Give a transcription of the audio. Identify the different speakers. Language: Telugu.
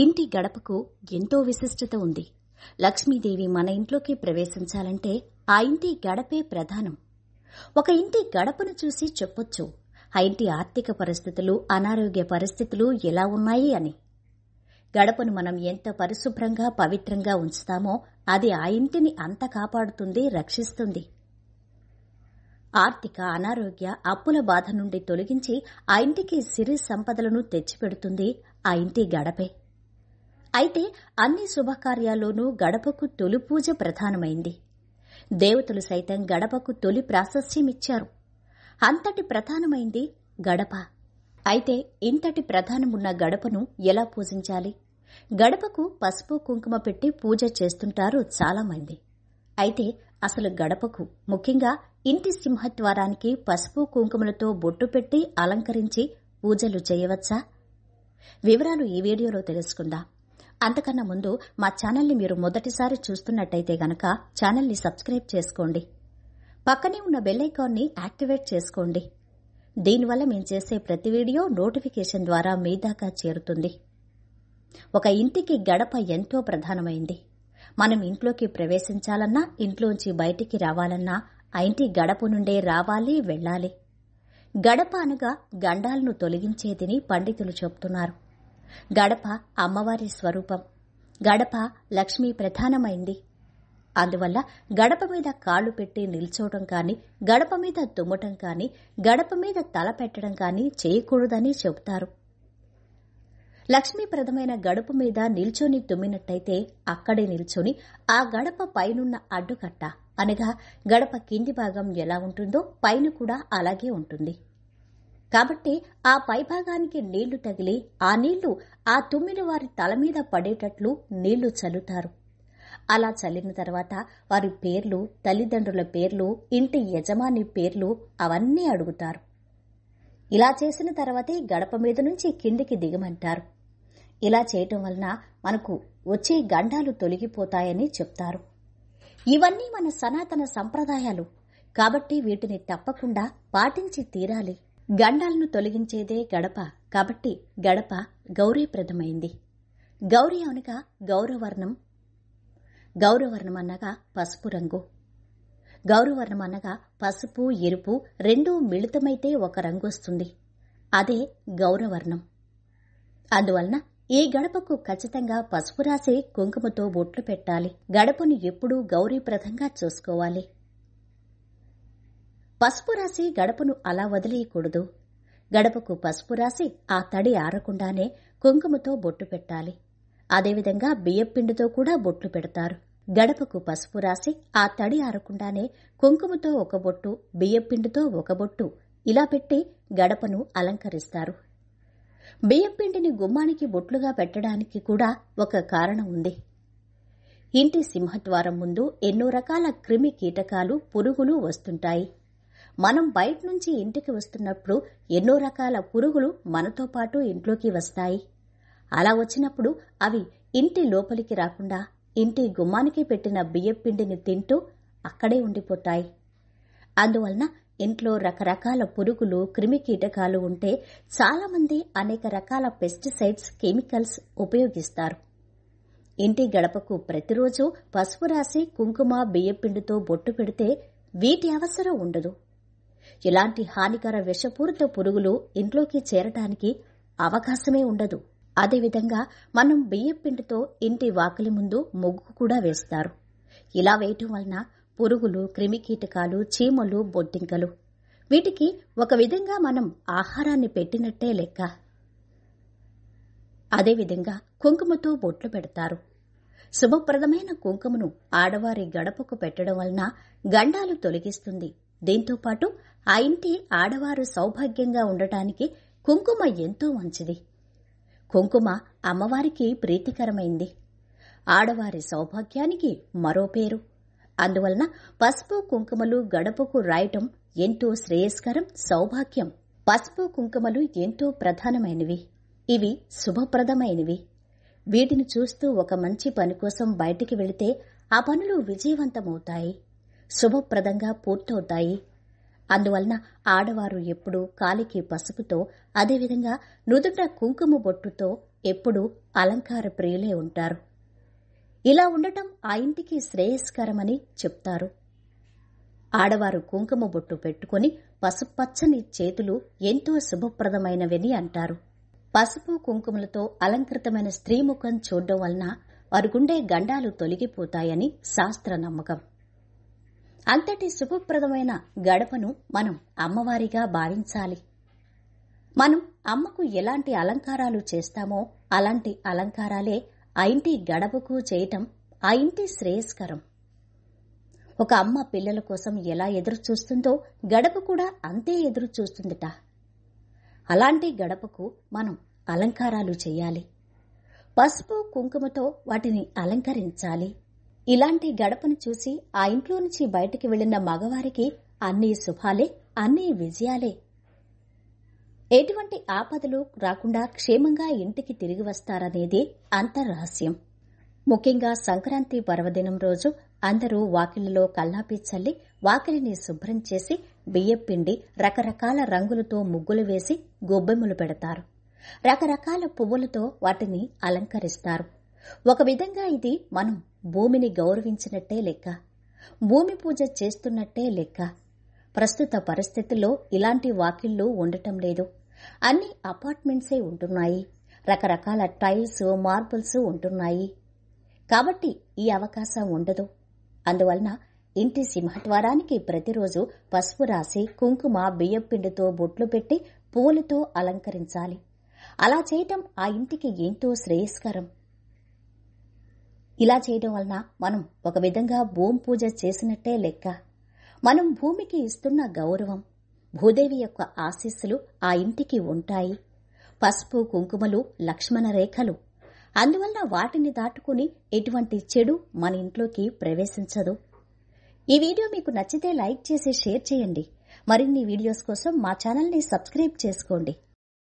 Speaker 1: ఇంటి గడపకు ఎంతో విశిష్టత ఉంది లక్ష్మీదేవి మన ఇంట్లోకి ప్రవేశించాలంటే ఆ ఇంటి గడపే ప్రధానం ఒక ఇంటి గడపను చూసి చెప్పొచ్చు ఆ ఇంటి ఆర్థిక పరిస్థితులు అనారోగ్య పరిస్థితులు ఎలా ఉన్నాయి అని గడపను మనం ఎంత పరిశుభ్రంగా పవిత్రంగా ఉంచుతామో అది ఆ ఇంటిని అంత కాపాడుతుంది రక్షిస్తుంది ఆర్థిక అనారోగ్య అప్పుల బాధ నుండి తొలగించి ఆ ఇంటికి సిరి సంపదలను తెచ్చిపెడుతుంది ఆ ఇంటి గడపే అయితే అన్ని శుభకార్యాల్లోనూ గడపకు తొలి పూజ ప్రధానమైంది దేవతలు సైతం గడపకు తొలి ప్రాశస్యమిచ్చారు అంతటి ప్రధానమైంది గడప అయితే ఇంతటి ప్రధానమున్న గడపను ఎలా పూజించాలి గడపకు పసుపు కుంకుమ పెట్టి పూజ చేస్తుంటారు చాలామంది అయితే అసలు గడపకు ముఖ్యంగా ఇంటి సింహద్వారానికి పసుపు కుంకుమలతో బొట్టు పెట్టి అలంకరించి పూజలు చేయవచ్చా వివరాలు ఈ వీడియోలో తెలుసుకుందాం అంతకన్నా ముందు మా ఛానల్ని మీరు మొదటిసారి చూస్తున్నట్టయితే గనక ఛానల్ని సబ్స్క్రైబ్ చేసుకోండి పక్కనే ఉన్న బెల్లైకాన్ని యాక్టివేట్ చేసుకోండి దీనివల్ల మేము చేసే ప్రతి వీడియో నోటిఫికేషన్ ద్వారా మీ దాకా చేరుతుంది ఒక ఇంటికి గడప ఎంతో ప్రధానమైంది మనం ఇంట్లోకి ప్రవేశించాలన్నా ఇంట్లోంచి బయటికి రావాలన్నా ఆ ఇంటి గడప నుండే రావాలి వెళ్ళాలి గడప అనగా గండాలను తొలగించేదిని పండితులు చెబుతున్నారు గడప అమ్మవారి స్వరూపం గడప లక్ష్మీ ప్రధానమైంది అందువల్ల గడప మీద కాళ్ళు పెట్టి నిల్చోవడం కానీ గడప మీద తుమ్మటం కానీ గడప మీద తల పెట్టడం కానీ చేయకూడదని చెబుతారు లక్ష్మీప్రదమైన గడప మీద నిల్చొని తుమ్మినట్టయితే అక్కడే నిల్చొని ఆ గడప పైనున్న అడ్డుకట్ట అనగా గడప కింది భాగం ఎలా ఉంటుందో పైన కూడా అలాగే ఉంటుంది కాబట్టి ఆ పైభాగానికి నీళ్లు తగిలి ఆ నీళ్లు ఆ తుమ్మిన వారి తల మీద పడేటట్లు నీళ్లు చల్లుతారు అలా చల్లిన తర్వాత వారి పేర్లు తల్లిదండ్రుల పేర్లు ఇంటి యజమాని పేర్లు అవన్నీ అడుగుతారు ఇలా చేసిన తర్వాతే గడప మీద నుంచి కిందికి దిగమంటారు ఇలా చేయటం వలన మనకు వచ్చే గండాలు తొలగిపోతాయని చెప్తారు ఇవన్నీ మన సనాతన సంప్రదాయాలు కాబట్టి వీటిని తప్పకుండా పాటించి తీరాలి గండాలను తొలగించేదే గడప కాబట్టి గడప గౌరీప్రదమైంది గౌరీ అనగా గౌరవర్ణం గౌరవర్ణం అనగా పసుపు రంగు గౌరవర్ణం అనగా పసుపు ఎరుపు రెండూ మిళితమైతే ఒక రంగు వస్తుంది అదే గౌరవర్ణం అందువలన ఈ గడపకు ఖచ్చితంగా పసుపు రాసి కుంకుమతో బొట్లు పెట్టాలి గడపను ఎప్పుడూ గౌరీప్రదంగా చూసుకోవాలి పసుపు రాసి గడపను అలా వదిలేయకూడదు గడపకు పసుపు రాసి ఆ తడి ఆరకుండానే కుంకుమతో బొట్టు పెట్టాలి అదేవిధంగా బియ్యపిండితో కూడా బొట్లు పెడతారు గడపకు పసుపు రాసి ఆ తడి ఆరకుండానే కుంకుమతో ఒక బొట్టు బియ్యపిండితో ఒక బొట్టు ఇలా పెట్టి గడపను అలంకరిస్తారు బియ్యపిండిని గుమ్మానికి బొట్లుగా పెట్టడానికి కూడా ఒక కారణం ఉంది ఇంటి సింహద్వారం ముందు ఎన్నో రకాల క్రిమి కీటకాలు పురుగులు వస్తుంటాయి మనం బయట నుంచి ఇంటికి వస్తున్నప్పుడు ఎన్నో రకాల పురుగులు మనతో పాటు ఇంట్లోకి వస్తాయి అలా వచ్చినప్పుడు అవి ఇంటి లోపలికి రాకుండా ఇంటి గుమ్మానికి పెట్టిన బియ్యపిండిని తింటూ అక్కడే ఉండిపోతాయి అందువలన ఇంట్లో రకరకాల పురుగులు క్రిమి కీటకాలు ఉంటే చాలామంది అనేక రకాల పెస్టిసైడ్స్ కెమికల్స్ ఉపయోగిస్తారు ఇంటి గడపకు ప్రతిరోజు పసుపు రాసి కుంకుమ బియ్యపిండితో బొట్టు పెడితే వీటి అవసరం ఉండదు ఇలాంటి హానికర విషపూరిత పురుగులు ఇంట్లోకి చేరటానికి అవకాశమే ఉండదు అదేవిధంగా మనం బియ్యపిండితో ఇంటి వాకిలి ముందు ముగ్గు కూడా వేస్తారు ఇలా వేయటం వలన పురుగులు క్రిమికీటకాలు చీమలు బొట్టింకలు వీటికి ఒక విధంగా మనం ఆహారాన్ని పెట్టినట్టే లెక్క అదేవిధంగా కుంకుమతో బొట్లు పెడతారు శుభప్రదమైన కుంకుమను ఆడవారి గడపకు పెట్టడం వలన గండాలు తొలగిస్తుంది దీంతో పాటు ఆ ఇంటి ఆడవారు సౌభాగ్యంగా ఉండటానికి కుంకుమ ఎంతో మంచిది కుంకుమ అమ్మవారికి ప్రీతికరమైంది ఆడవారి సౌభాగ్యానికి మరో పేరు అందువలన పసుపు కుంకుమలు గడపకు రాయటం ఎంతో శ్రేయస్కరం సౌభాగ్యం పసుపు కుంకుమలు ఎంతో ప్రధానమైనవి ఇవి శుభప్రదమైనవి వీటిని చూస్తూ ఒక మంచి పని కోసం బయటికి వెళితే ఆ పనులు విజయవంతమవుతాయి శుభప్రదంగా పూర్తవుతాయి అందువలన ఆడవారు ఎప్పుడూ కాలికి పసుపుతో అదేవిధంగా నుదుట కుంకుమ బొట్టుతో ఎప్పుడూ అలంకార ప్రియులే ఉంటారు ఇలా ఉండటం ఆ ఇంటికి శ్రేయస్కరమని చెప్తారు ఆడవారు కుంకుమ బొట్టు పెట్టుకుని పసుపచ్చని చేతులు ఎంతో శుభప్రదమైనవని అంటారు పసుపు కుంకుమలతో అలంకృతమైన స్త్రీముఖం చూడడం వలన వారు గుండే గండాలు తొలగిపోతాయని శాస్త్ర నమ్మకం అంతటి శుభప్రదమైన గడపను మనం అమ్మవారిగా భావించాలి మనం అమ్మకు ఎలాంటి అలంకారాలు చేస్తామో అలాంటి అలంకారాలే ఆ ఇంటి గడపకు చేయటం ఆ ఇంటి శ్రేయస్కరం ఒక అమ్మ పిల్లల కోసం ఎలా ఎదురు చూస్తుందో గడప కూడా అంతే ఎదురు చూస్తుందిట అలాంటి గడపకు మనం అలంకారాలు చేయాలి పసుపు కుంకుమతో వాటిని అలంకరించాలి ఇలాంటి గడపను చూసి ఆ ఇంట్లో నుంచి బయటికి వెళ్లిన మగవారికి అన్ని శుభాలే అన్ని విజయాలే ఎటువంటి ఆపదలు రాకుండా క్షేమంగా ఇంటికి తిరిగి వస్తారనేదే అంతర్రహస్యం ముఖ్యంగా సంక్రాంతి పర్వదినం రోజు అందరూ వాకిలిలో కల్లాపి చల్లి వాకిలిని శుభ్రం చేసి బియ్యపిండి రకరకాల రంగులతో ముగ్గులు వేసి గొబ్బెమ్మలు పెడతారు రకరకాల పువ్వులతో వాటిని అలంకరిస్తారు ఒక విధంగా ఇది మనం భూమిని గౌరవించినట్టే లెక్క భూమి పూజ చేస్తున్నట్టే లెక్క ప్రస్తుత పరిస్థితుల్లో ఇలాంటి వాకిళ్లు ఉండటం లేదు అన్ని అపార్ట్మెంట్సే ఉంటున్నాయి రకరకాల టైల్స్ మార్బుల్స్ ఉంటున్నాయి కాబట్టి ఈ అవకాశం ఉండదు అందువలన ఇంటి సింహద్వారానికి ప్రతిరోజు పసుపు రాసి కుంకుమ బియ్యం పిండితో బొట్లు పెట్టి పూలతో అలంకరించాలి అలా చేయటం ఆ ఇంటికి ఎంతో శ్రేయస్కరం ఇలా చేయడం వలన మనం ఒక విధంగా భూమి పూజ చేసినట్టే లెక్క మనం భూమికి ఇస్తున్న గౌరవం భూదేవి యొక్క ఆశీస్సులు ఆ ఇంటికి ఉంటాయి పసుపు కుంకుమలు లక్ష్మణ రేఖలు అందువల్ల వాటిని దాటుకుని ఎటువంటి చెడు మన ఇంట్లోకి ప్రవేశించదు ఈ వీడియో మీకు నచ్చితే లైక్ చేసి షేర్ చేయండి మరిన్ని వీడియోస్ కోసం మా ఛానల్ని సబ్స్క్రైబ్ చేసుకోండి